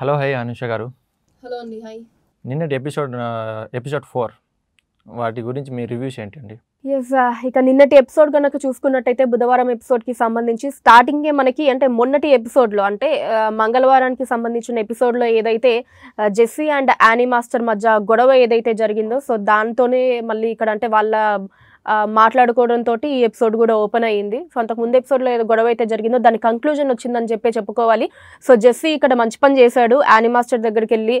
Hello hi Anusha గారు hello అండి high నిన్నటి ఎపిసోడ్ ఎపిసోడ్ ఫోర్ వాటి గురించి మీ రివ్యూస్ ఏంటండి ఎస్ ఇక నిన్నటి ఎపిసోడ్ కనుక చూసుకున్నట్టయితే బుధవారం ఎపిసోడ్కి సంబంధించి స్టార్టింగే మనకి అంటే మొన్నటి ఎపిసోడ్లో అంటే మంగళవారానికి సంబంధించిన ఎపిసోడ్లో ఏదైతే జెస్సీ అండ్ యానీ మాస్టర్ మధ్య గొడవ ఏదైతే జరిగిందో సో దాంతోనే మళ్ళీ ఇక్కడ అంటే వాళ్ళ మాట్లాడుకోవడంతో ఈ ఎపిసోడ్ కూడా ఓపెన్ అయ్యింది సో అంతకు ముందు ఎపిసోడ్లో ఏదో గొడవ అయితే జరిగిందో దాని కంక్లూజన్ వచ్చిందని చెప్పే చెప్పుకోవాలి సో జెస్సీ ఇక్కడ మంచి పని చేశాడు యానిమాస్టర్ దగ్గరికి వెళ్ళి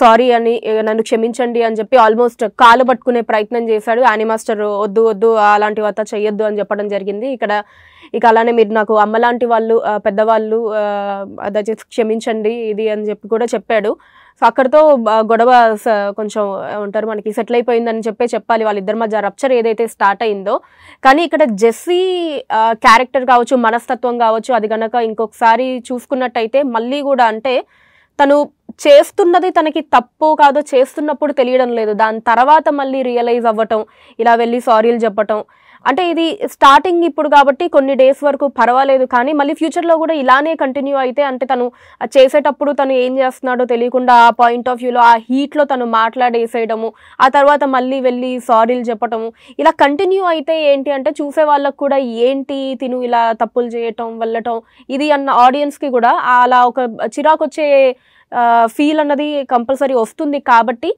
సారీ అని నన్ను క్షమించండి అని చెప్పి ఆల్మోస్ట్ కాలు పట్టుకునే ప్రయత్నం చేశాడు యానిమాస్టర్ వద్దు వద్దు అలాంటి వద్ద చెయ్యొద్దు అని చెప్పడం జరిగింది ఇక్కడ ఇక అలానే మీరు నాకు అమ్మ లాంటి వాళ్ళు పెద్దవాళ్ళు దయచేసి క్షమించండి ఇది అని చెప్పి కూడా చెప్పాడు సో అక్కడతో గొడవ కొంచెం ఉంటారు మనకి సెటిల్ అయిపోయిందని చెప్పే చెప్పాలి వాళ్ళిద్దరి మధ్య రప్చర్ ఏదైతే స్టార్ట్ అయిందో కానీ ఇక్కడ జెస్సీ క్యారెక్టర్ కావచ్చు మనస్తత్వం కావచ్చు అది కనుక ఇంకొకసారి చూసుకున్నట్టయితే మళ్ళీ కూడా అంటే తను చేస్తున్నది తనకి తప్పు కాదో చేస్తున్నప్పుడు తెలియడం లేదు దాని తర్వాత మళ్ళీ రియలైజ్ అవ్వటం ఇలా వెళ్ళి సారీలు చెప్పటం అంటే ఇది స్టార్టింగ్ ఇప్పుడు కాబట్టి కొన్ని డేస్ వరకు పర్వాలేదు కానీ మళ్ళీ ఫ్యూచర్లో కూడా ఇలానే కంటిన్యూ అయితే అంటే తను చేసేటప్పుడు తను ఏం చేస్తున్నాడో తెలియకుండా ఆ పాయింట్ ఆఫ్ వ్యూలో ఆ హీట్లో తను మాట్లాడేసేయడము ఆ తర్వాత మళ్ళీ వెళ్ళి సారీలు చెప్పటము ఇలా కంటిన్యూ అయితే ఏంటి అంటే చూసే వాళ్ళకు కూడా ఏంటి తిను ఇలా తప్పులు చేయటం వెళ్ళటం ఇది అన్న ఆడియన్స్కి కూడా అలా ఒక చిరాకు వచ్చే ఫీల్ అన్నది కంపల్సరీ వస్తుంది కాబట్టి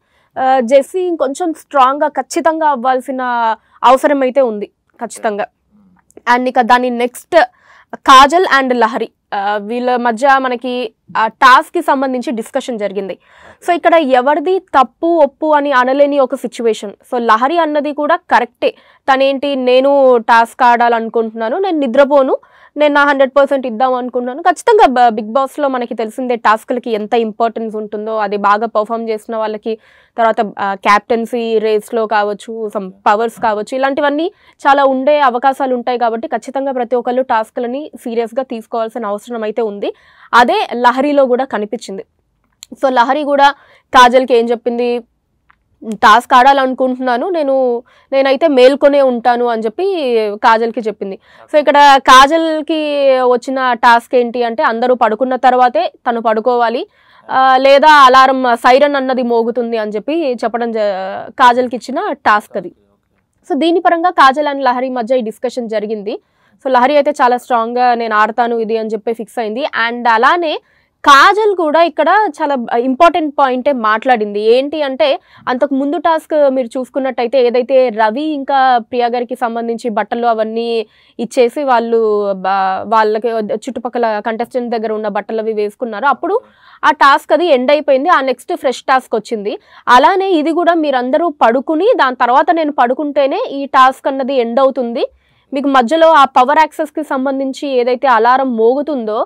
జెఫీ ఇంకొంచెం స్ట్రాంగ్గా ఖచ్చితంగా అవ్వాల్సిన అవసరం అయితే ఉంది ఖచ్చితంగా అండ్ ఇక దాని నెక్స్ట్ కాజల్ అండ్ లహరి వీళ్ళ మధ్య మనకి ఆ టాస్క్ కి సంబంధించి డిస్కషన్ జరిగింది సో ఇక్కడ ఎవరిది తప్పు ఒప్పు అని అనలేని ఒక సిచ్యువేషన్ సో లహరి అన్నది కూడా కరెక్టే తనేంటి నేను టాస్క్ ఆడాలనుకుంటున్నాను నేను నిద్రపోను నేను నా హండ్రెడ్ పర్సెంట్ ఇద్దాం అనుకుంటున్నాను ఖచ్చితంగా బిగ్ బాస్లో మనకి తెలిసిందే టాస్క్లకి ఎంత ఇంపార్టెన్స్ ఉంటుందో అది బాగా పర్ఫామ్ చేసిన వాళ్ళకి తర్వాత క్యాప్టెన్సీ రేస్లో కావచ్చు సమ్ పవర్స్ కావచ్చు ఇలాంటివన్నీ చాలా ఉండే అవకాశాలు ఉంటాయి కాబట్టి ఖచ్చితంగా ప్రతి ఒక్కళ్ళు టాస్క్లని సీరియస్గా తీసుకోవాల్సిన అవసరం అయితే ఉంది అదే లహరి లహరిలో కూడా కనిపించింది సో లహరి కూడా కాజల్కి ఏం చెప్పింది టాస్క్ ఆడాలనుకుంటున్నాను నేను నేనైతే మేల్కొనే ఉంటాను అని చెప్పి కాజల్కి చెప్పింది సో ఇక్కడ కాజల్కి వచ్చిన టాస్క్ ఏంటి అంటే అందరూ పడుకున్న తర్వాతే తను పడుకోవాలి లేదా అలారం సైరన్ అన్నది మోగుతుంది అని చెప్పి చెప్పడం కాజల్కి ఇచ్చిన టాస్క్ అది సో దీని పరంగా కాజల్ అండ్ లహరి మధ్య ఈ డిస్కషన్ జరిగింది సో లహరి అయితే చాలా స్ట్రాంగ్గా నేను ఆడతాను ఇది అని చెప్పి ఫిక్స్ అయింది అండ్ అలానే కాజల్ కూడా ఇక్కడ చాలా ఇంపార్టెంట్ పాయింటే మాట్లాడింది ఏంటి అంటే అంతకు ముందు టాస్క్ మీరు చూసుకున్నట్టయితే ఏదైతే రవి ఇంకా ప్రియా గారికి సంబంధించి బట్టలు అవన్నీ ఇచ్చేసి వాళ్ళు వాళ్ళకి చుట్టుపక్కల కంటెస్టెంట్ దగ్గర ఉన్న బట్టలు అవి వేసుకున్నారు అప్పుడు ఆ టాస్క్ అది ఎండ్ అయిపోయింది ఆ నెక్స్ట్ ఫ్రెష్ టాస్క్ వచ్చింది అలానే ఇది కూడా మీరందరూ పడుకుని దాని తర్వాత నేను పడుకుంటేనే ఈ టాస్క్ అన్నది ఎండ్ అవుతుంది మీకు మధ్యలో ఆ పవర్ యాక్సెస్కి సంబంధించి ఏదైతే అలారం మోగుతుందో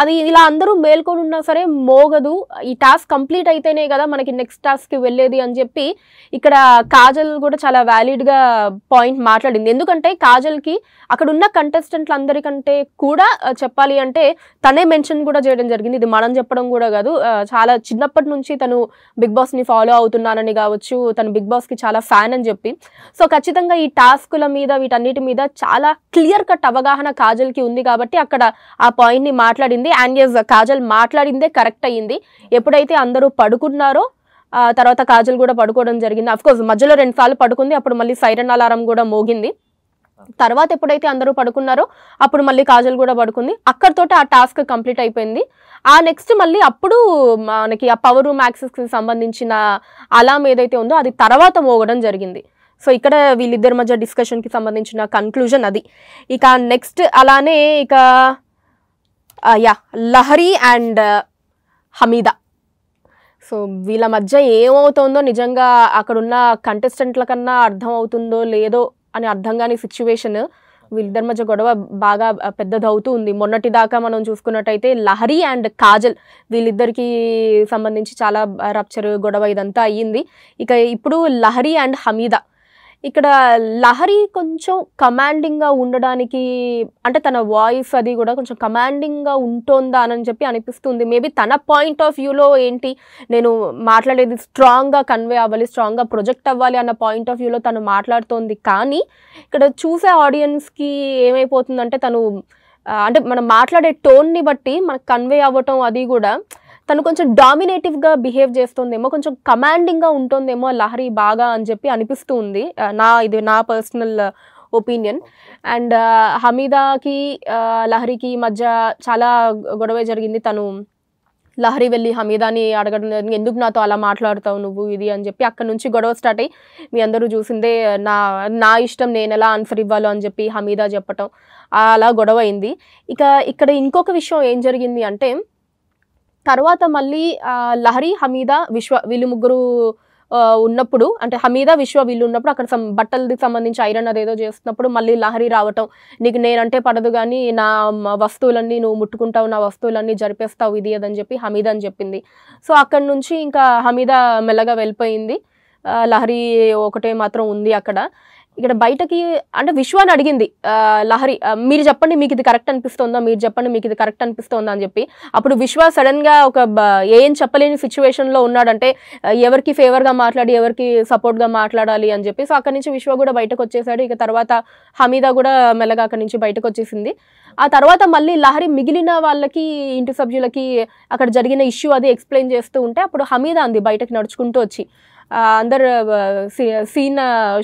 అది ఇలా అందరూ మేల్కొని ఉన్నా సరే మోగదు ఈ టాస్క్ కంప్లీట్ అయితేనే కదా మనకి నెక్స్ట్ టాస్క్కి వెళ్ళేది అని చెప్పి ఇక్కడ కాజల్ కూడా చాలా వ్యాలిడ్గా పాయింట్ మాట్లాడింది ఎందుకంటే కాజల్కి అక్కడ ఉన్న కంటెస్టెంట్లందరికంటే కూడా చెప్పాలి అంటే తనే మెన్షన్ కూడా చేయడం జరిగింది ఇది మనం చెప్పడం కూడా కాదు చాలా చిన్నప్పటి నుంచి తను బిగ్ బాస్ని ఫాలో అవుతున్నానని కావచ్చు తను బిగ్ బాస్కి చాలా ఫ్యాన్ అని చెప్పి సో ఖచ్చితంగా ఈ టాస్కుల మీద వీటన్నిటి మీద చాలా క్లియర్ కట్ అవగాహన కాజల్కి ఉంది కాబట్టి అక్కడ ఆ పాయింట్ని మాట్లాడింది అయింది అండ్ ఎస్ కాజల్ మాట్లాడిందే కరెక్ట్ అయ్యింది ఎప్పుడైతే అందరూ పడుకున్నారో తర్వాత కాజల్ కూడా పడుకోవడం జరిగింది అఫ్కోర్స్ మధ్యలో రెండు సార్లు పడుకుంది అప్పుడు మళ్ళీ సైరన్ అలారం కూడా మోగింది తర్వాత ఎప్పుడైతే అందరూ పడుకున్నారో అప్పుడు మళ్ళీ కాజల్ కూడా పడుకుంది అక్కడితోటి ఆ టాస్క్ కంప్లీట్ అయిపోయింది ఆ నెక్స్ట్ మళ్ళీ అప్పుడు మనకి ఆ పవర్ రూమ్ యాక్సెస్కి సంబంధించిన అలామ్ ఏదైతే ఉందో అది తర్వాత మోగడం జరిగింది సో ఇక్కడ వీళ్ళిద్దరి మధ్య డిస్కషన్కి సంబంధించిన కన్క్లూజన్ అది ఇక నెక్స్ట్ అలానే ఇక yeah Lahari and Hamida so వీళ్ళ మధ్య ఏమవుతుందో నిజంగా అక్కడున్న కంటెస్టెంట్ల కన్నా అర్థం అవుతుందో లేదో అని అర్థం కాని సిచ్యువేషన్ వీళ్ళిద్దరి మధ్య గొడవ బాగా uh, పెద్దదవుతూ ఉంది మొన్నటి దాకా మనం చూసుకున్నట్టయితే లహరి అండ్ కాజల్ వీళ్ళిద్దరికి సంబంధించి చాలా రప్చర్ uh, గొడవ ఇదంతా అయ్యింది ఇక ఇప్పుడు లహరి అండ్ హమీదా ఇక్కడ లహరి కొంచెం కమాండింగ్గా ఉండడానికి అంటే తన వాయిస్ అది కూడా కొంచెం కమాండింగ్గా ఉంటుందా అని చెప్పి అనిపిస్తుంది మేబీ తన పాయింట్ ఆఫ్ వ్యూలో ఏంటి నేను మాట్లాడేది స్ట్రాంగ్గా కన్వే అవ్వాలి స్ట్రాంగ్గా ప్రొజెక్ట్ అవ్వాలి అన్న పాయింట్ ఆఫ్ వ్యూలో తను మాట్లాడుతోంది కానీ ఇక్కడ చూసే ఆడియన్స్కి ఏమైపోతుందంటే తను అంటే మనం మాట్లాడే టోన్ని బట్టి మనకు కన్వే అవ్వటం అది కూడా తను కొంచెం డామినేటివ్గా బిహేవ్ చేస్తుందేమో కొంచెం కమాండింగ్గా ఉంటుందేమో లహరి బాగా అని చెప్పి అనిపిస్తూ ఉంది నా ఇది నా పర్సనల్ ఒపీనియన్ అండ్ హమీదాకి లహరికి మధ్య చాలా గొడవ జరిగింది తను లహరి వెళ్ళి హమీదాని అడగడం ఎందుకు నాతో అలా మాట్లాడుతావు నువ్వు ఇది అని చెప్పి అక్కడ నుంచి గొడవ స్టార్ట్ అయ్యి మీ అందరూ చూసిందే నా నా ఇష్టం నేను ఎలా ఆన్సర్ ఇవ్వాలో అని చెప్పి హమీదా చెప్పటం అలా గొడవ అయింది ఇక ఇక్కడ ఇంకొక విషయం ఏం జరిగింది అంటే తర్వాత మళ్ళీ లహరి హమీద విశ్వ వీళ్ళు ముగ్గురు ఉన్నప్పుడు అంటే హమీద విశ్వ వీళ్ళు ఉన్నప్పుడు అక్కడ బట్టలకి సంబంధించి ఐరన్ అదేదో చేస్తున్నప్పుడు మళ్ళీ లహరి రావటం నీకు నేనంటే పడదు కానీ నా వస్తువులన్నీ నువ్వు ముట్టుకుంటావు నా వస్తువులన్నీ జరిపేస్తావు ఇది అదని చెప్పి హమీద అని చెప్పింది సో అక్కడ నుంచి ఇంకా హమీద మెల్లగా వెళ్ళిపోయింది లహరి ఒకటే మాత్రం ఉంది అక్కడ ఇక్కడ బయటకి అంటే విశ్వాన్ని అడిగింది లహరి మీరు చెప్పండి మీకు ఇది కరెక్ట్ అనిపిస్తుందా మీరు చెప్పండి మీకు ఇది కరెక్ట్ అనిపిస్తుందా అని చెప్పి అప్పుడు విశ్వ సడన్ గా ఒక ఏం చెప్పలేని సిచ్యువేషన్ లో ఉన్నాడంటే ఎవరికి ఫేవర్ గా మాట్లాడి ఎవరికి సపోర్ట్ గా మాట్లాడాలి అని చెప్పి సో అక్కడి నుంచి విశ్వ కూడా బయటకు వచ్చేసాడు ఇక తర్వాత హమీదా కూడా మెల్లగా అక్కడి నుంచి బయటకు వచ్చేసింది ఆ తర్వాత మళ్ళీ లహరి మిగిలిన వాళ్ళకి ఇంటి సభ్యులకి అక్కడ జరిగిన ఇష్యూ అది ఎక్స్ప్లెయిన్ చేస్తూ ఉంటే అప్పుడు హమీదా అంది బయటకి నడుచుకుంటూ వచ్చి అందరు సీన్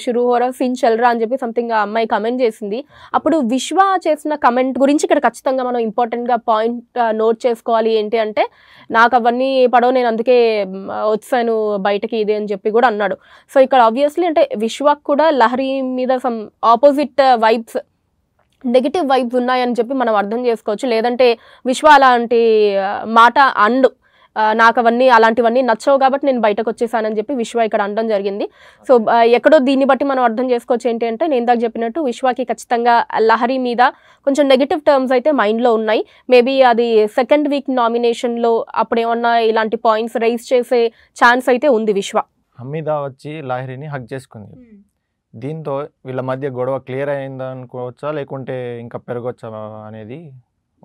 షురూ హోరా సీన్ చల్రా అని చెప్పి సంథింగ్ అమ్మాయి కమెంట్ చేసింది అప్పుడు విశ్వ చేసిన కమెంట్ గురించి ఇక్కడ ఖచ్చితంగా మనం ఇంపార్టెంట్గా పాయింట్ నోట్ చేసుకోవాలి ఏంటి అంటే నాకు అవన్నీ పడవు నేను అందుకే వచ్చాను బయటకి ఇది అని చెప్పి కూడా అన్నాడు సో ఇక్కడ ఆబ్వియస్లీ అంటే విశ్వ కూడా లహరి మీద some opposite vibes negative vibes ఉన్నాయని చెప్పి మనం అర్థం చేసుకోవచ్చు లేదంటే విశ్వ అలాంటి మాట అండ్ నాకు అవన్నీ అలాంటివన్నీ నచ్చవు కాబట్టి నేను బయటకు వచ్చేసానని చెప్పి విశ్వ ఇక్కడ అనడం జరిగింది సో ఎక్కడో దీన్ని బట్టి మనం అర్థం చేసుకోవచ్చు ఏంటి అంటే నేను ఇందాక చెప్పినట్టు విశ్వకి ఖచ్చితంగా లహరి మీద కొంచెం నెగిటివ్ టర్మ్స్ అయితే మైండ్లో ఉన్నాయి మేబీ అది సెకండ్ వీక్ నామినేషన్లో అప్పుడేమన్నా ఇలాంటి పాయింట్స్ రైజ్ చేసే ఛాన్స్ అయితే ఉంది విశ్వ వచ్చి లహరిని హక్ చేసుకుంది hmm. దీంతో వీళ్ళ మధ్య గొడవ క్లియర్ అయింది అనుకోవచ్చా లేకుంటే ఇంకా పెరగవచ్చా అనేది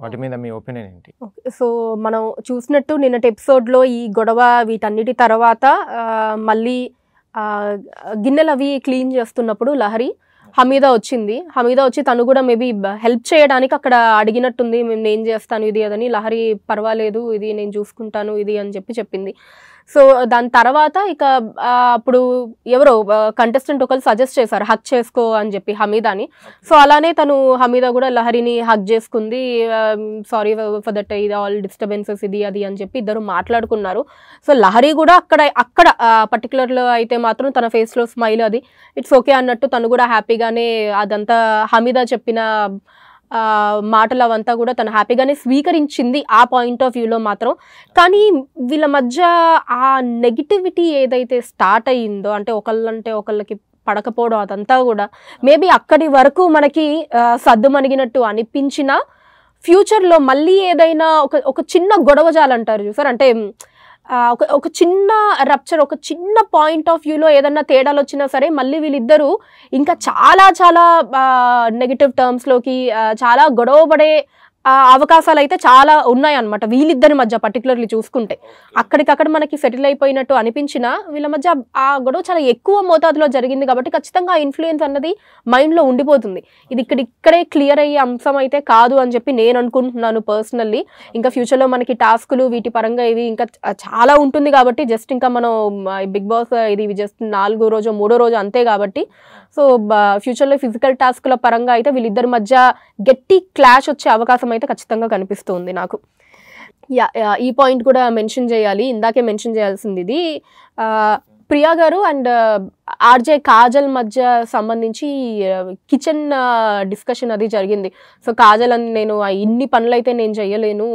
వాటి మీద మీ ఒపీనియన్ ఏంటి సో మనం చూసినట్టు నిన్నటి ఎపిసోడ్లో ఈ గొడవ వీటన్నిటి తర్వాత మళ్ళీ గిన్నెలు అవి క్లీన్ చేస్తున్నప్పుడు లహరి హమీదా వచ్చింది హమీదా వచ్చి తను కూడా మేబీ హెల్ప్ చేయడానికి అక్కడ అడిగినట్టుంది మేము నేను చేస్తాను ఇది అదని లహరి పర్వాలేదు ఇది నేను చూసుకుంటాను ఇది అని చెప్పి చెప్పింది సో దాని తర్వాత ఇక అప్పుడు ఎవరో కంటెస్టెంట్ ఒకరు సజెస్ట్ చేశారు హక్ చేసుకో అని చెప్పి హమీదాని సో అలానే తను హమీదా కూడా లహరిని హక్ చేసుకుంది సారీ ఫర్ దట్ ఇది ఆల్ డిస్టర్బెన్సెస్ ఇది అది అని చెప్పి ఇద్దరు మాట్లాడుకున్నారు సో లహరి కూడా అక్కడ అక్కడ పర్టికులర్లో అయితే మాత్రం తన ఫేస్లో స్మైల్ అది ఇట్స్ ఓకే అన్నట్టు తను కూడా హ్యాపీగానే అదంతా హమీదా చెప్పిన మాటలు అవంతా కూడా తను హ్యాపీగానే స్వీకరించింది ఆ పాయింట్ ఆఫ్ వ్యూలో మాత్రం కానీ వీళ్ళ మధ్య ఆ నెగిటివిటీ ఏదైతే స్టార్ట్ అయ్యిందో అంటే ఒకళ్ళంటే ఒకళ్ళకి పడకపోవడం అదంతా కూడా మేబీ అక్కడి వరకు మనకి సద్దు అనిపించిన అనిపించినా ఫ్యూచర్లో మళ్ళీ ఏదైనా ఒక ఒక చిన్న జాలంటారు చూసారు అంటే ఒక ఒక చిన్న రప్చర్ ఒక చిన్న పాయింట్ ఆఫ్ వ్యూలో ఏదన్నా తేడాలు వచ్చినా సరే మళ్ళీ వీళ్ళిద్దరూ ఇంకా చాలా చాలా నెగిటివ్ టర్మ్స్లోకి చాలా గొడవపడే అవకాశాలు అయితే చాలా ఉన్నాయి వీళ్ళిద్దరి మధ్య పర్టికులర్లీ చూసుకుంటే అక్కడికక్కడ మనకి సెటిల్ అయిపోయినట్టు అనిపించినా వీళ్ళ మధ్య ఆ గొడవ చాలా ఎక్కువ మోతాదులో జరిగింది కాబట్టి ఖచ్చితంగా ఆ ఇన్ఫ్లుయెన్స్ అన్నది మైండ్లో ఉండిపోతుంది ఇది ఇక్కడ ఇక్కడే క్లియర్ అయ్యే అంశం అయితే కాదు అని చెప్పి నేను అనుకుంటున్నాను పర్సనల్లీ ఇంకా ఫ్యూచర్లో మనకి టాస్కులు వీటి పరంగా ఇవి ఇంకా చాలా ఉంటుంది కాబట్టి జస్ట్ ఇంకా మనం బిగ్ బాస్ ఇది జస్ట్ నాలుగో రోజు మూడో రోజు అంతే కాబట్టి సో ఫ్యూచర్లో ఫిజికల్ టాస్క్ల పరంగా అయితే వీళ్ళిద్దరి మధ్య గట్టి క్లాష్ వచ్చే అవకాశం అయితే ఖచ్చితంగా కనిపిస్తుంది నాకు యా ఈ పాయింట్ కూడా మెన్షన్ చేయాలి ఇందాకే మెన్షన్ చేయాల్సింది ఇది ప్రియా గారు అండ్ ఆర్జే కాజల్ మధ్య సంబంధించి కిచెన్ డిస్కషన్ అది జరిగింది సో కాజల్ అని నేను ఇన్ని పనులు అయితే నేను చేయలేను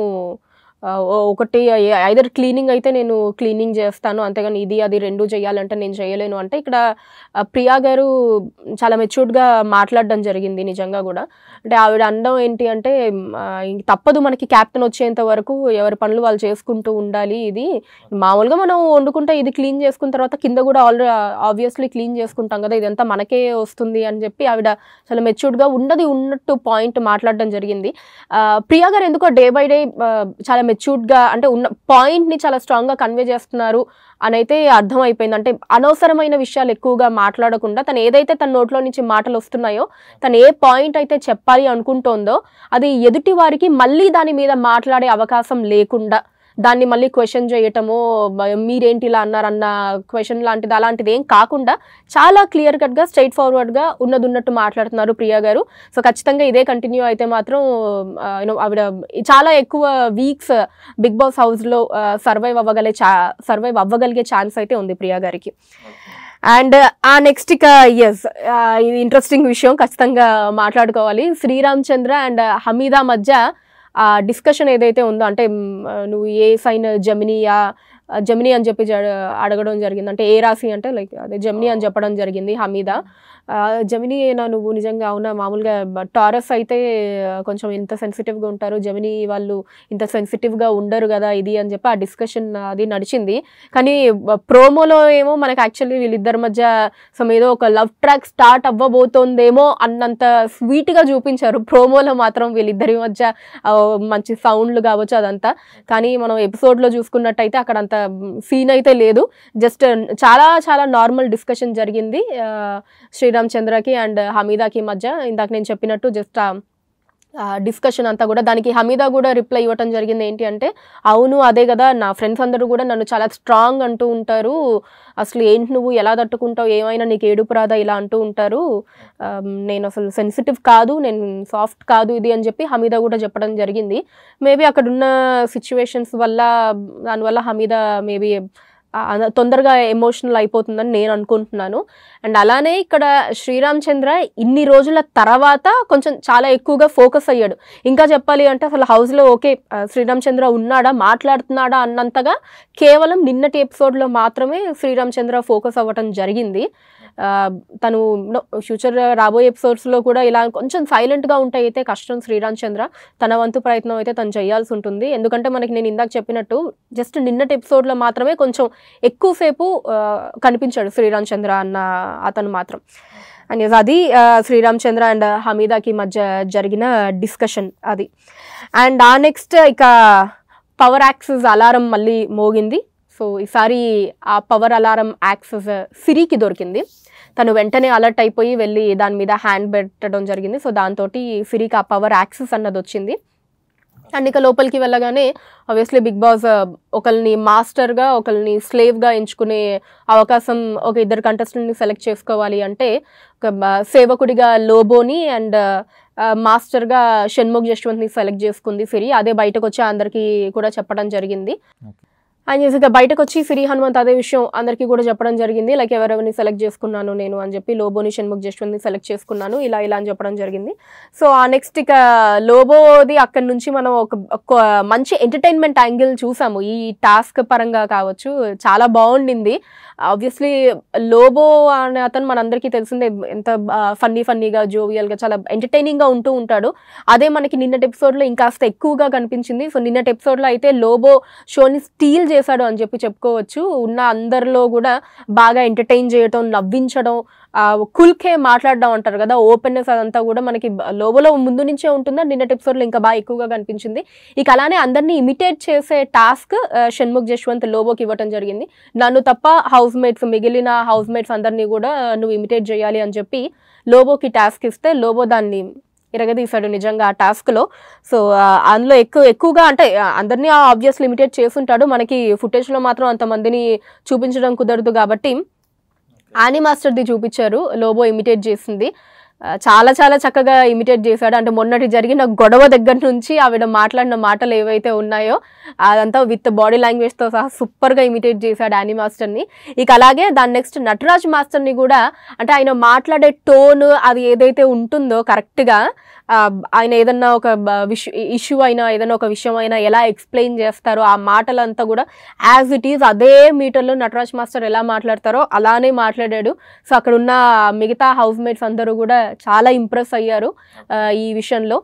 ఒకటి ఐదర్ క్లీనింగ్ అయితే నేను క్లీనింగ్ చేస్తాను అంతేగాని ఇది అది రెండు చేయాలంటే నేను చేయలేను అంటే ఇక్కడ ప్రియా గారు చాలా మెచ్యూర్డ్గా మాట్లాడడం జరిగింది నిజంగా కూడా అంటే ఆవిడ అనడం ఏంటి అంటే తప్పదు మనకి క్యాప్టెన్ వచ్చేంత వరకు ఎవరి పనులు వాళ్ళు చేసుకుంటూ ఉండాలి ఇది మామూలుగా మనం వండుకుంటే ఇది క్లీన్ చేసుకున్న తర్వాత కింద కూడా ఆల్రెడీ ఆబ్వియస్లీ క్లీన్ చేసుకుంటాం కదా ఇదంతా మనకే వస్తుంది అని చెప్పి ఆవిడ చాలా మెచ్యూర్డ్గా ఉన్నది ఉన్నట్టు పాయింట్ మాట్లాడడం జరిగింది ప్రియా గారు ఎందుకో డే బై డే చాలా మెచ్యూర్డ్గా అంటే ఉన్న పాయింట్ని చాలా స్ట్రాంగ్గా కన్వే చేస్తున్నారు అని అయితే అర్థమైపోయింది అంటే అనవసరమైన విషయాలు ఎక్కువగా మాట్లాడకుండా తను ఏదైతే తన నోట్లో నుంచి మాటలు వస్తున్నాయో తను ఏ పాయింట్ అయితే చెప్పాలి అనుకుంటోందో అది ఎదుటి వారికి మళ్ళీ దాని మీద మాట్లాడే అవకాశం లేకుండా దాన్ని మళ్ళీ క్వశ్చన్ చేయటము మీరేంటి ఇలా అన్నారన్న క్వశ్చన్ లాంటిది అలాంటిది ఏం కాకుండా చాలా క్లియర్ కట్గా స్ట్రైట్ ఫార్వర్డ్గా ఉన్నది ఉన్నట్టు మాట్లాడుతున్నారు ప్రియా గారు సో ఖచ్చితంగా ఇదే కంటిన్యూ అయితే మాత్రం యూనో ఆవిడ చాలా ఎక్కువ వీక్స్ బిగ్ బాస్ హౌస్లో సర్వైవ్ అవ్వగలే సర్వైవ్ అవ్వగలిగే ఛాన్స్ అయితే ఉంది ప్రియా గారికి అండ్ ఆ నెక్స్ట్ ఇక ఎస్ ఇది ఇంట్రెస్టింగ్ విషయం ఖచ్చితంగా మాట్లాడుకోవాలి శ్రీరామ్ చంద్ర అండ్ హమీదా మధ్య ఆ డిస్కషన్ ఏదైతే ఉందో అంటే నువ్వు ఏ సైన్ జమినియా జమిని అని చెప్పి అడగడం జరిగింది అంటే ఏ రాశి అంటే లైక్ అదే జమిని అని చెప్పడం జరిగింది హమీద జమిని నా నువ్వు నిజంగా అవునా మామూలుగా టారస్ అయితే కొంచెం ఇంత సెన్సిటివ్గా ఉంటారు జమిని వాళ్ళు ఇంత సెన్సిటివ్గా ఉండరు కదా ఇది అని చెప్పి ఆ డిస్కషన్ అది నడిచింది కానీ ప్రోమోలో ఏమో మనకు యాక్చువల్లీ వీళ్ళిద్దరి మధ్య సో ఏదో ఒక లవ్ ట్రాక్ స్టార్ట్ అవ్వబోతోందేమో అన్నంత స్వీట్గా చూపించారు ప్రోమోలో మాత్రం వీళ్ళిద్దరి మధ్య మంచి సౌండ్లు కావచ్చు అదంతా కానీ మనం ఎపిసోడ్లో చూసుకున్నట్టయితే అక్కడ అంత సీన్ అయితే లేదు జస్ట్ చాలా చాలా నార్మల్ డిస్కషన్ జరిగింది శ్రీరామ్ చంద్రకి అండ్ హమీదాకి మధ్య ఇందాక నేను చెప్పినట్టు జస్ట్ డిస్కషన్ అంతా కూడా దానికి హమీదా కూడా రిప్లై ఇవ్వటం జరిగింది ఏంటి అంటే అవును అదే కదా నా ఫ్రెండ్స్ అందరూ కూడా నన్ను చాలా స్ట్రాంగ్ అంటూ ఉంటారు అసలు ఏంటి నువ్వు ఎలా తట్టుకుంటావు ఏమైనా నీకు ఏడుపు రాదా ఇలా అంటూ ఉంటారు నేను అసలు సెన్సిటివ్ కాదు నేను సాఫ్ట్ కాదు ఇది అని చెప్పి హమీదా కూడా చెప్పడం జరిగింది మేబీ అక్కడున్న సిచ్యువేషన్స్ వల్ల దానివల్ల హమీదా మేబీ తొందరగా ఎమోషనల్ అయిపోతుందని నేను అనుకుంటున్నాను అండ్ అలానే ఇక్కడ శ్రీరామచంద్ర ఇన్ని రోజుల తర్వాత కొంచెం చాలా ఎక్కువగా ఫోకస్ అయ్యాడు ఇంకా చెప్పాలి అంటే అసలు హౌస్లో ఓకే శ్రీరామచంద్ర ఉన్నాడా మాట్లాడుతున్నాడా అన్నంతగా కేవలం నిన్నటి ఎపిసోడ్లో మాత్రమే శ్రీరామచంద్ర ఫోకస్ అవ్వటం జరిగింది తను ఫ్యూచర్ రాబోయే ఎపిసోడ్స్లో కూడా ఇలా కొంచెం సైలెంట్గా ఉంటే అయితే కష్టం శ్రీరామ్ చంద్ర తన వంతు ప్రయత్నం అయితే తను చేయాల్సి ఉంటుంది ఎందుకంటే మనకి నేను ఇందాక చెప్పినట్టు జస్ట్ నిన్నటి ఎపిసోడ్లో మాత్రమే కొంచెం ఎక్కువసేపు కనిపించాడు శ్రీరామ్ చంద్ర అన్న అతను మాత్రం అండ్ అది శ్రీరామ్ చంద్ర అండ్ హమీదాకి మధ్య జరిగిన డిస్కషన్ అది అండ్ ఆ నెక్స్ట్ ఇక పవర్ యాక్సిస్ అలారం మళ్ళీ మోగింది సో ఈసారి ఆ పవర్ అలారం యాక్సెస్ సిరికి దొరికింది తను వెంటనే అలర్ట్ అయిపోయి వెళ్ళి దాని మీద హ్యాండ్ పెట్టడం జరిగింది సో దాంతో సిరికి ఆ పవర్ యాక్సెస్ అన్నది వచ్చింది అండ్ ఇక లోపలికి వెళ్ళగానే ఆబ్వియస్లీ బిగ్ బాస్ ఒకరిని మాస్టర్గా ఒకరిని స్లేవ్గా ఎంచుకునే అవకాశం ఒక ఇద్దరు కంటెస్టెంట్ని సెలెక్ట్ చేసుకోవాలి అంటే ఒక సేవకుడిగా లోబోని అండ్ మాస్టర్గా షణ్ముఖ్ జస్వంత్ని సెలెక్ట్ చేసుకుంది సిరి అదే బయటకు వచ్చి అందరికీ కూడా చెప్పడం జరిగింది అని చెప్పి బయటకు వచ్చి సిరి హనుమంత్ అదే విషయం అందరికీ కూడా చెప్పడం జరిగింది లైక్ ఎవరెవరిని సెలెక్ట్ చేసుకున్నాను నేను అని చెప్పి లోబోని షణ్ముఖ్ జస్వంత్ని సెలెక్ట్ చేసుకున్నాను ఇలా ఇలా అని చెప్పడం జరిగింది సో ఆ నెక్స్ట్ ఇక లోబోది అక్కడి నుంచి మనం ఒక మంచి ఎంటర్టైన్మెంట్ యాంగిల్ చూసాము ఈ టాస్క్ పరంగా కావచ్చు చాలా బాగుండింది ఆబ్వియస్లీ లోబో అనే అతను మనందరికీ తెలిసిందే ఎంత ఫన్నీ ఫన్నీగా జోవియల్గా చాలా ఎంటర్టైనింగ్గా ఉంటూ ఉంటాడు అదే మనకి నిన్నటి ఎపిసోడ్లో ఇంకాస్త ఎక్కువగా కనిపించింది సో నిన్నటి ఎపిసోడ్లో అయితే లోబో షోని స్టీల్ చేశాడు అని చెప్పి చెప్పుకోవచ్చు ఉన్న అందరిలో కూడా బాగా ఎంటర్టైన్ చేయటం నవ్వించడం కుల్కే మాట్లాడడం అంటారు కదా ఓపెన్నెస్ అదంతా కూడా మనకి లోబోలో ముందు నుంచే ఉంటుందని నిన్నటి ఎపిసోడ్లో ఇంకా బాగా ఎక్కువగా కనిపించింది ఇక అలానే అందరినీ ఇమిటేట్ చేసే టాస్క్ షణ్ముఖ్ జశ్వంత్ లోబోకి ఇవ్వటం జరిగింది నన్ను తప్ప హౌస్ మేట్స్ మిగిలిన హౌస్ మేట్స్ అందరినీ కూడా నువ్వు ఇమిటేట్ చేయాలి అని చెప్పి లోబోకి టాస్క్ ఇస్తే లోబో దాన్ని ఇరగదీశాడు నిజంగా ఆ టాస్క్లో సో అందులో ఎక్కువ ఎక్కువగా అంటే అందరినీ ఆబ్వియస్ లిమిటెడ్ ఉంటాడు మనకి ఫుటేజ్లో మాత్రం అంతమందిని చూపించడం కుదరదు కాబట్టి ఆని మాస్టర్ది చూపించారు లోబో ఇమిటేట్ చేసింది చాలా చాలా చక్కగా ఇమిటేట్ చేశాడు అంటే మొన్నటి జరిగిన గొడవ దగ్గర నుంచి ఆవిడ మాట్లాడిన మాటలు ఏవైతే ఉన్నాయో అదంతా విత్ బాడీ లాంగ్వేజ్తో సహా సూపర్గా ఇమిటేట్ చేశాడు యానీ మాస్టర్ని ఇక అలాగే దాని నెక్స్ట్ నటరాజ్ మాస్టర్ని కూడా అంటే ఆయన మాట్లాడే టోన్ అది ఏదైతే ఉంటుందో కరెక్ట్గా ఆయన ఏదన్నా ఒక విష ఇష్యూ అయినా ఏదైనా ఒక విషయం అయినా ఎలా ఎక్స్ప్లెయిన్ చేస్తారో ఆ మాటలంతా కూడా యాజ్ ఇట్ ఈజ్ అదే మీటర్లో నటరాజ్ మాస్టర్ ఎలా మాట్లాడతారో అలానే మాట్లాడాడు సో అక్కడ ఉన్న మిగతా హౌస్ మేట్స్ అందరూ కూడా చాలా ఇంప్రెస్ అయ్యారు ఈ విషయంలో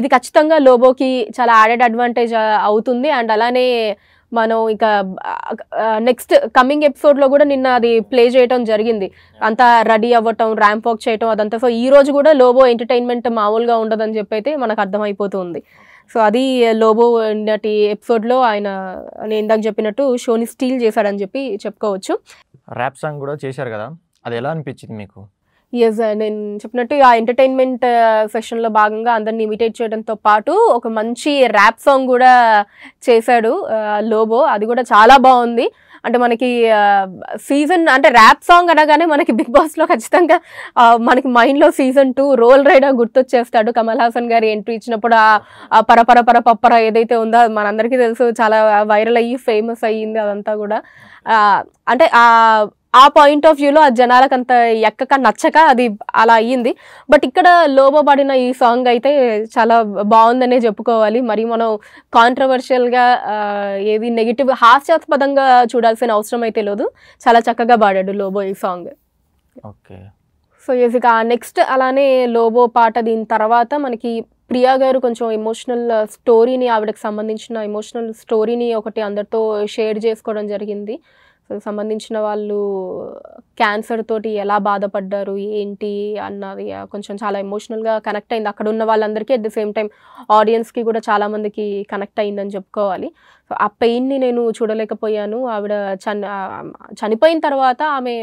ఇది ఖచ్చితంగా లోబోకి చాలా యాడెడ్ అడ్వాంటేజ్ అవుతుంది అండ్ అలానే మనం ఇక నెక్స్ట్ కమింగ్ ఎపిసోడ్లో కూడా నిన్న అది ప్లే చేయటం జరిగింది అంతా రెడీ అవ్వటం ర్యాంప్ వాక్ చేయటం అదంతా సో ఈ రోజు కూడా లోబో ఎంటర్టైన్మెంట్ మామూలుగా ఉండదని చెప్పి అయితే మనకు అర్థమైపోతుంది సో అది లోబో నటి ఎపిసోడ్లో ఆయన నేను ఇందాక చెప్పినట్టు షోని స్టీల్ చేశాడని చెప్పి చెప్పుకోవచ్చు ర్యాప్ సాంగ్ కూడా చేశారు కదా అది ఎలా అనిపించింది మీకు ఎస్ నేను చెప్పినట్టు ఆ ఎంటర్టైన్మెంట్ సెషన్లో uh, భాగంగా అందరిని ఇమిటేట్ చేయడంతో పాటు ఒక మంచి ర్యాప్ సాంగ్ కూడా చేశాడు లోబో uh, అది కూడా చాలా బాగుంది అంటే మనకి సీజన్ uh, అంటే ర్యాప్ సాంగ్ అనగానే మనకి బిగ్ బాస్లో ఖచ్చితంగా మనకి మైండ్లో సీజన్ టూ రోల్ రైడర్ గుర్తొచ్చేస్తాడు కమల్ హాసన్ గారి ఎంట్రీ ఇచ్చినప్పుడు ఆ పరపర పర పప్పర ఏదైతే ఉందో మనందరికీ తెలుసు చాలా వైరల్ అయ్యి ఫేమస్ అయ్యింది అదంతా కూడా అంటే ఆ పాయింట్ ఆఫ్ వ్యూలో అది జనాలకు అంత ఎక్కక నచ్చక అది అలా అయ్యింది బట్ ఇక్కడ లోబబడిన ఈ సాంగ్ అయితే చాలా బాగుందనే చెప్పుకోవాలి మరి మనం కాంట్రవర్షియల్గా ఏది నెగిటివ్ హాస్యాస్పదంగా చూడాల్సిన అవసరం అయితే లేదు చాలా చక్కగా పాడాడు లోబో ఈ సాంగ్ ఓకే సో ఇక నెక్స్ట్ అలానే లోబో పాట దీని తర్వాత మనకి ప్రియా గారు కొంచెం ఎమోషనల్ స్టోరీని ఆవిడకి సంబంధించిన ఎమోషనల్ స్టోరీని ఒకటి అందరితో షేర్ చేసుకోవడం జరిగింది సంబంధించిన వాళ్ళు క్యాన్సర్ తోటి ఎలా బాధపడ్డారు ఏంటి అన్నది కొంచెం చాలా ఎమోషనల్గా కనెక్ట్ అయింది అక్కడ ఉన్న వాళ్ళందరికీ అట్ ది సేమ్ టైం ఆడియన్స్కి కూడా చాలామందికి కనెక్ట్ అయిందని చెప్పుకోవాలి ఆ పెయిన్ని నేను చూడలేకపోయాను ఆవిడ చని చనిపోయిన తర్వాత ఆమె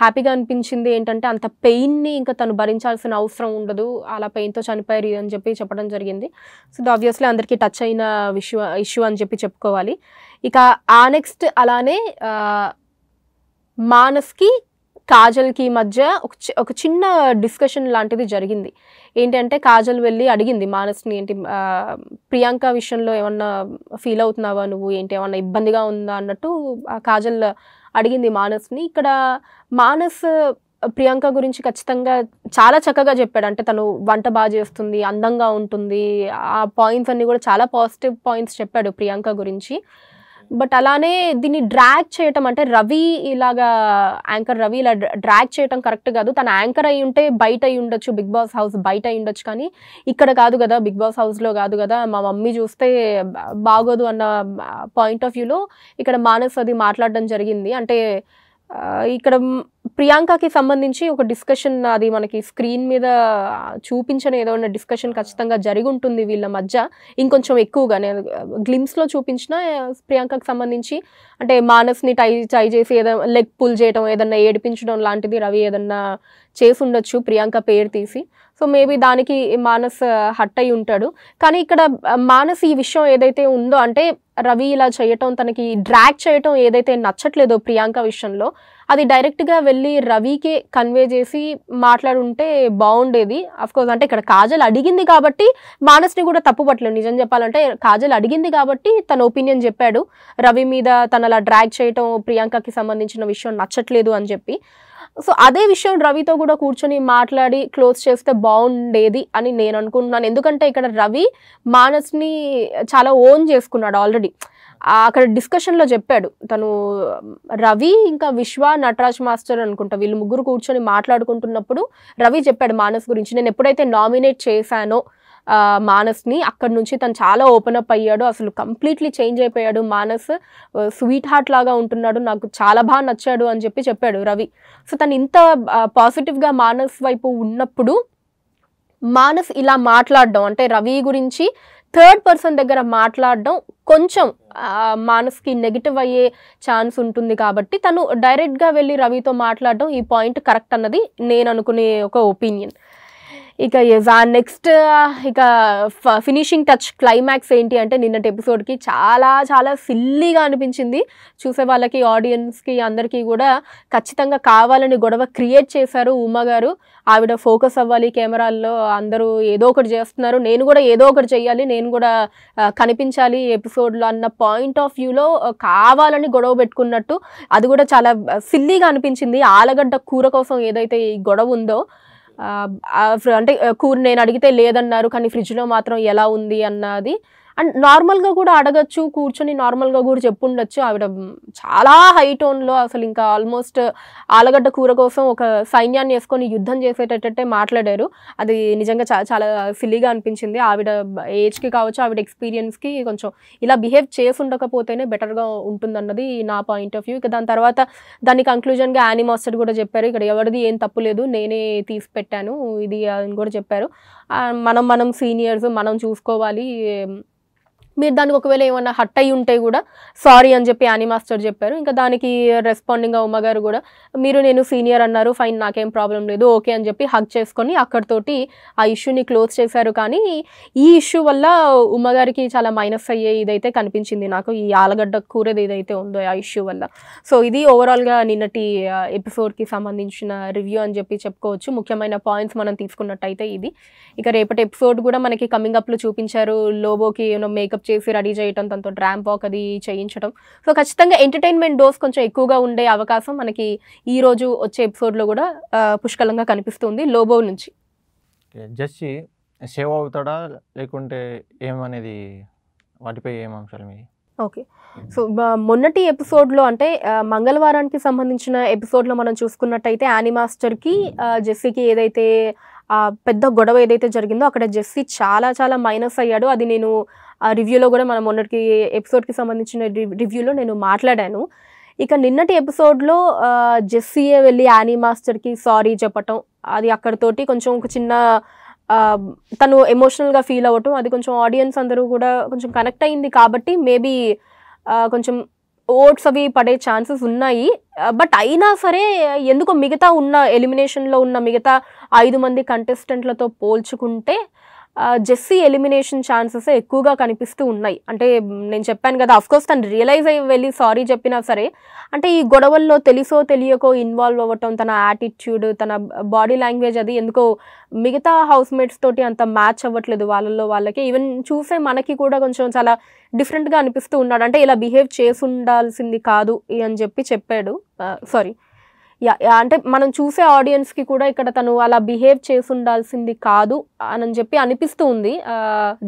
హ్యాపీగా అనిపించింది ఏంటంటే అంత పెయిన్ని ఇంకా తను భరించాల్సిన అవసరం ఉండదు అలా పెయిన్తో చనిపోయారు అని చెప్పి చెప్పడం జరిగింది సో ఆబ్వియస్లీ అందరికీ టచ్ అయిన విషయ ఇష్యూ అని చెప్పి చెప్పుకోవాలి ఇక ఆ నెక్స్ట్ అలానే మానస్కి కాజల్కి మధ్య ఒక ఒక చిన్న డిస్కషన్ లాంటిది జరిగింది ఏంటంటే కాజల్ వెళ్ళి అడిగింది మానస్ని ఏంటి ప్రియాంక విషయంలో ఏమన్నా ఫీల్ అవుతున్నావా నువ్వు ఏంటి ఏమన్నా ఇబ్బందిగా ఉందా అన్నట్టు కాజల్ అడిగింది మానస్ని ఇక్కడ మానస్ ప్రియాంక గురించి ఖచ్చితంగా చాలా చక్కగా చెప్పాడు అంటే తను వంట బాగా చేస్తుంది అందంగా ఉంటుంది ఆ పాయింట్స్ అన్నీ కూడా చాలా పాజిటివ్ పాయింట్స్ చెప్పాడు ప్రియాంక గురించి బట్ అలానే దీన్ని డ్రాగ్ చేయటం అంటే రవి ఇలాగా యాంకర్ రవి ఇలా డ్రాగ్ చేయటం కరెక్ట్ కాదు తను యాంకర్ అయి ఉంటే బయట అయి ఉండొచ్చు బిగ్ బాస్ హౌస్ బయట అయి ఉండొచ్చు కానీ ఇక్కడ కాదు కదా బిగ్ బాస్ హౌస్లో కాదు కదా మా మమ్మీ చూస్తే బాగోదు అన్న పాయింట్ ఆఫ్ వ్యూలో ఇక్కడ మానస్ అది మాట్లాడడం జరిగింది అంటే ఇక్కడ ప్రియాంకకి సంబంధించి ఒక డిస్కషన్ అది మనకి స్క్రీన్ మీద చూపించిన ఏదో ఉన్న డిస్కషన్ ఖచ్చితంగా జరిగి ఉంటుంది వీళ్ళ మధ్య ఇంకొంచెం ఎక్కువగా నేను గ్లిమ్స్లో చూపించిన ప్రియాంకకి సంబంధించి అంటే మానస్ని టై టై చేసి ఏదైనా లెగ్ పుల్ చేయడం ఏదన్నా ఏడిపించడం లాంటిది రవి ఏదన్నా చేసి ఉండొచ్చు ప్రియాంక పేరు తీసి సో మేబీ దానికి మానస్ హట్ అయి ఉంటాడు కానీ ఇక్కడ మానస్ ఈ విషయం ఏదైతే ఉందో అంటే రవి ఇలా చేయటం తనకి డ్రాక్ చేయటం ఏదైతే నచ్చట్లేదో ప్రియాంక విషయంలో అది డైరెక్ట్గా వెళ్ళి రవికే కన్వే చేసి మాట్లాడుంటే బాగుండేది కోర్స్ అంటే ఇక్కడ కాజల్ అడిగింది కాబట్టి మానస్ని కూడా తప్పుపట్టలేదు నిజం చెప్పాలంటే కాజల్ అడిగింది కాబట్టి తన ఒపీనియన్ చెప్పాడు రవి మీద తన అలా డ్రాగ్ చేయటం ప్రియాంకకి సంబంధించిన విషయం నచ్చట్లేదు అని చెప్పి సో అదే విషయం రవితో కూడా కూర్చొని మాట్లాడి క్లోజ్ చేస్తే బాగుండేది అని నేను అనుకుంటున్నాను ఎందుకంటే ఇక్కడ రవి మానస్ని చాలా ఓన్ చేసుకున్నాడు ఆల్రెడీ అక్కడ డిస్కషన్లో చెప్పాడు తను రవి ఇంకా విశ్వ నటరాజ్ మాస్టర్ అనుకుంటా వీళ్ళు ముగ్గురు కూర్చొని మాట్లాడుకుంటున్నప్పుడు రవి చెప్పాడు మానస్ గురించి నేను ఎప్పుడైతే నామినేట్ చేశానో మానస్ని అక్కడి నుంచి తను చాలా ఓపెన్ అప్ అయ్యాడు అసలు కంప్లీట్లీ చేంజ్ అయిపోయాడు మానస్ స్వీట్ హార్ట్ లాగా ఉంటున్నాడు నాకు చాలా బాగా నచ్చాడు అని చెప్పి చెప్పాడు రవి సో తను ఇంత పాజిటివ్గా మానస్ వైపు ఉన్నప్పుడు మానస్ ఇలా మాట్లాడడం అంటే రవి గురించి థర్డ్ పర్సన్ దగ్గర మాట్లాడడం కొంచెం మానస్కి నెగిటివ్ అయ్యే ఛాన్స్ ఉంటుంది కాబట్టి తను డైరెక్ట్గా వెళ్ళి రవితో మాట్లాడడం ఈ పాయింట్ కరెక్ట్ అన్నది నేను అనుకునే ఒక ఒపీనియన్ ఇక ఆ నెక్స్ట్ ఇక ఫినిషింగ్ టచ్ క్లైమాక్స్ ఏంటి అంటే నిన్నటి ఎపిసోడ్కి చాలా చాలా సిల్లీగా అనిపించింది చూసే వాళ్ళకి ఆడియన్స్కి అందరికీ కూడా ఖచ్చితంగా కావాలని గొడవ క్రియేట్ చేశారు ఉమా గారు ఆవిడ ఫోకస్ అవ్వాలి కెమెరాల్లో అందరూ ఏదో ఒకటి చేస్తున్నారు నేను కూడా ఏదో ఒకటి చేయాలి నేను కూడా కనిపించాలి ఎపిసోడ్లో అన్న పాయింట్ ఆఫ్ వ్యూలో కావాలని గొడవ పెట్టుకున్నట్టు అది కూడా చాలా సిల్లీగా అనిపించింది ఆలగడ్డ కూర కోసం ఏదైతే ఈ గొడవ ఉందో అంటే కూర నేను అడిగితే లేదన్నారు కానీ ఫ్రిడ్జ్లో మాత్రం ఎలా ఉంది అన్నది అండ్ నార్మల్గా కూడా అడగచ్చు కూర్చొని నార్మల్గా కూడా చెప్పుండొచ్చు ఆవిడ చాలా హై టోన్లో అసలు ఇంకా ఆల్మోస్ట్ ఆలగడ్డ కూర కోసం ఒక సైన్యాన్ని వేసుకొని యుద్ధం చేసేటట్టే మాట్లాడారు అది నిజంగా చాలా చాలా సిల్లీగా అనిపించింది ఆవిడ ఏజ్కి కావచ్చు ఆవిడ ఎక్స్పీరియన్స్కి కొంచెం ఇలా బిహేవ్ చేసి ఉండకపోతేనే బెటర్గా ఉంటుందన్నది నా పాయింట్ ఆఫ్ వ్యూ ఇక దాని తర్వాత దాని కంక్లూజన్గా యానిమాస్టర్ కూడా చెప్పారు ఇక్కడ ఎవరిది ఏం తప్పు లేదు నేనే తీసి పెట్టాను ఇది అని కూడా చెప్పారు మనం మనం సీనియర్స్ మనం చూసుకోవాలి మీరు దానికి ఒకవేళ ఏమన్నా హట్ అయి ఉంటే కూడా సారీ అని చెప్పి యానీ మాస్టర్ చెప్పారు ఇంకా దానికి రెస్పాండింగ్ ఉమ్మగారు కూడా మీరు నేను సీనియర్ అన్నారు ఫైన్ నాకేం ప్రాబ్లం లేదు ఓకే అని చెప్పి హక్ చేసుకొని అక్కడితోటి ఆ ఇష్యూని క్లోజ్ చేశారు కానీ ఈ ఇష్యూ వల్ల ఉమ్మగారికి చాలా మైనస్ అయ్యే ఇదైతే కనిపించింది నాకు ఈ ఆలగడ్డ కూరది ఏదైతే ఉందో ఆ ఇష్యూ వల్ల సో ఇది ఓవరాల్గా నిన్నటి ఎపిసోడ్కి సంబంధించిన రివ్యూ అని చెప్పి చెప్పుకోవచ్చు ముఖ్యమైన పాయింట్స్ మనం తీసుకున్నట్టయితే ఇది ఇక రేపటి ఎపిసోడ్ కూడా మనకి కమింగ్ అప్లో చూపించారు లోబోకి మేకప్ చేసి రెడీ చేయటం తనతో ర్యాంప్ వాక్ అది చేయించడం సో ఖచ్చితంగా ఎంటర్టైన్మెంట్ డోస్ కొంచెం ఎక్కువగా ఉండే అవకాశం మనకి ఈ రోజు వచ్చే ఎపిసోడ్లో కూడా పుష్కలంగా కనిపిస్తుంది లోబో నుంచి జస్ట్ సేవ్ అవుతాడా లేకుంటే ఏమనేది వాటిపై ఏం అంశాలు ఓకే సో మొన్నటి ఎపిసోడ్లో అంటే మంగళవారానికి సంబంధించిన ఎపిసోడ్లో మనం చూసుకున్నట్టయితే యానిమాస్టర్కి జెస్సీకి ఏదైతే పెద్ద గొడవ ఏదైతే జరిగిందో అక్కడ జెస్సీ చాలా చాలా మైనస్ అయ్యాడు అది నేను ఆ రివ్యూలో కూడా మనం మొన్నటికి ఎపిసోడ్కి సంబంధించిన రివ్యూలో నేను మాట్లాడాను ఇక నిన్నటి ఎపిసోడ్లో జెస్సీయే వెళ్ళి యానీ మాస్టర్కి సారీ చెప్పటం అది అక్కడతోటి కొంచెం ఒక చిన్న తను ఎమోషనల్గా ఫీల్ అవ్వటం అది కొంచెం ఆడియన్స్ అందరూ కూడా కొంచెం కనెక్ట్ అయింది కాబట్టి మేబీ కొంచెం ఓట్స్ అవి పడే ఛాన్సెస్ ఉన్నాయి బట్ అయినా సరే ఎందుకో మిగతా ఉన్న ఎలిమినేషన్లో ఉన్న మిగతా ఐదు మంది కంటెస్టెంట్లతో పోల్చుకుంటే జెస్సీ ఎలిమినేషన్ ఛాన్సెస్ ఎక్కువగా కనిపిస్తూ ఉన్నాయి అంటే నేను చెప్పాను కదా అఫ్కోర్స్ తను రియలైజ్ అయ్యి వెళ్ళి సారీ చెప్పినా సరే అంటే ఈ గొడవల్లో తెలుసో తెలియకో ఇన్వాల్వ్ అవ్వటం తన యాటిట్యూడ్ తన బాడీ లాంగ్వేజ్ అది ఎందుకో మిగతా హౌస్ మేట్స్ తోటి అంత మ్యాచ్ అవ్వట్లేదు వాళ్ళల్లో వాళ్ళకి ఈవెన్ చూసే మనకి కూడా కొంచెం చాలా డిఫరెంట్గా అనిపిస్తూ ఉన్నాడు అంటే ఇలా బిహేవ్ చేసి ఉండాల్సింది కాదు అని చెప్పి చెప్పాడు సారీ అంటే మనం చూసే ఆడియన్స్కి కూడా ఇక్కడ తను అలా బిహేవ్ చేసి ఉండాల్సింది కాదు అని చెప్పి అనిపిస్తూ ఉంది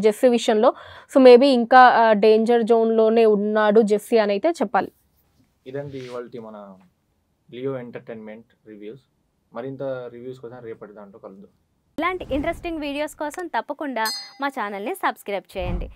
జెస్సీ విషయంలో సో మేబీ ఇంకా డేంజర్ జోన్లోనే ఉన్నాడు జెస్సీ అని అయితే చెప్పాలి ఇదండి ఇవాళ మన లియో ఎంటర్టైన్మెంట్ రివ్యూస్ మరింత రివ్యూస్ కోసం రేపటి దాంట్లో కలుద్దాం ఇలాంటి ఇంట్రెస్టింగ్ వీడియోస్ కోసం తప్పకుండా మా ఛానల్ని సబ్స్క్రైబ్ చేయండి